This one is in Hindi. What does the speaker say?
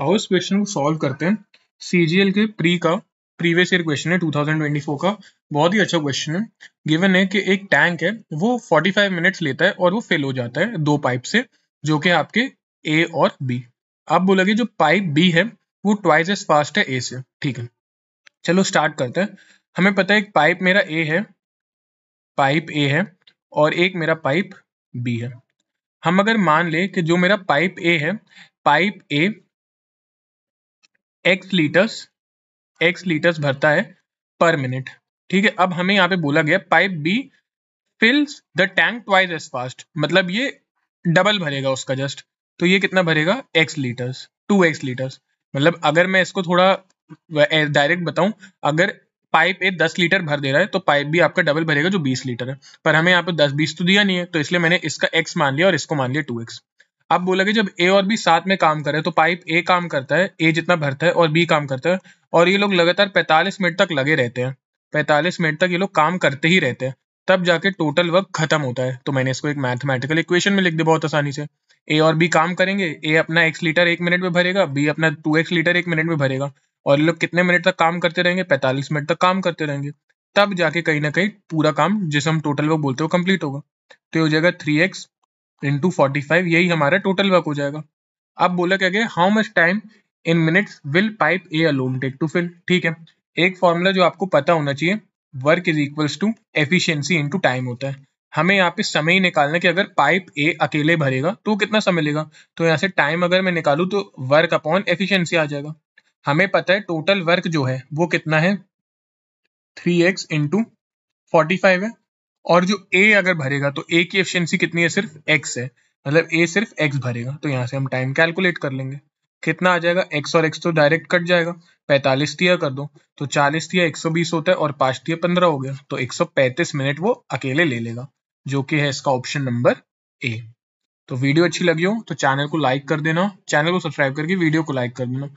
आओ इस क्वेश्चन को सॉल्व करते हैं सीजीएल के प्री का प्रीवियस ईयर क्वेश्चन है 2024 का बहुत ही अच्छा क्वेश्चन है गिवन है कि एक टैंक है वो 45 मिनट्स लेता है और वो फेल हो जाता है दो पाइप से जो कि आपके ए और बी आप बोला जो पाइप बी है वो ट्वाइस एज फास्ट है ए से ठीक है चलो स्टार्ट करते हैं हमें पता है एक पाइप मेरा ए है पाइप ए है और एक मेरा पाइप बी है हम अगर मान ले कि जो मेरा पाइप ए है pipe A X litres X litres भरता है पर मिनट ठीक है अब हमें यहाँ पे बोला गया pipe B fills the tank twice as fast मतलब ये डबल भरेगा उसका जस्ट तो ये कितना भरेगा X litres two X litres मतलब अगर मैं इसको थोड़ा डायरेक्ट बताऊं अगर पाइप ए दस लीटर भर दे रहा है तो पाइप भी आपका डबल भरेगा जो बीस लीटर है पर हमें यहाँ पे दस बीस तो दिया नहीं है तो इसलिए मैंने इसका एक्स मान लिया और इसको मान लिया टू एक्स आप बोलोगे जब ए और बी साथ में काम करे तो पाइप ए काम करता है ए जितना भरता है और बी काम करता है और ये लोग लगातार 45 मिनट तक लगे रहते हैं 45 मिनट तक ये लोग काम करते ही रहते हैं तब जाके टोटल वर्क खत्म होता है तो मैंने इसको एक मैथमेटिकल इक्वेशन में लिख दिया बहुत आसानी से ए और बी काम करेंगे ए अपना एक्स लीटर एक मिनट में भरेगा बी अपना टू एक्स लीटर एक मिनट में भरेगा और लोग कितने मिनट तक काम करते रहेंगे पैंतालीस मिनट तक काम करते रहेंगे तब जाके कहीं ना कहीं पूरा काम जिसे हम टोटल वर्क बोलते हो कम्प्लीट होगा तो ये हो जाएगा three X into forty five यही हमारा टोटल वर्क हो जाएगा अब बोला क्या गया how much time in minutes will pipe A alone take to fill ठीक है एक फॉर्मूला जो आपको पता होना चाहिए work is equals to efficiency into time होता है हमें यहाँ पे समय ही निकालना कि अगर पाइप ए अकेले भरेगा तो कितना समय लेगा तो यहाँ से टाइम अगर मैं निकालू तो वर्क अपॉन एफिशिएंसी आ जाएगा हमें पता है टोटल वर्क जो है वो कितना है three X into forty five है और जो ए अगर भरेगा तो ए की एफिशिएंसी कितनी है सिर्फ एक्स है मतलब ए सिर्फ एक्स भरेगा तो यहाँ से हम टाइम कैलकुलेट कर लेंगे कितना आ जाएगा एक्स और एक्स तो डायरेक्ट कट जाएगा पैंतालीस दिया कर दो तो चालीस दिया एक सौ बीस होता है और पाँच दिया पंद्रह हो गया तो एक सौ पैंतीस मिनट वो अकेले ले लेगा जो कि है इसका ऑप्शन नंबर ए तो वीडियो अच्छी लगी हो तो चैनल को लाइक कर देना चैनल को सब्सक्राइब करके वीडियो को लाइक कर देना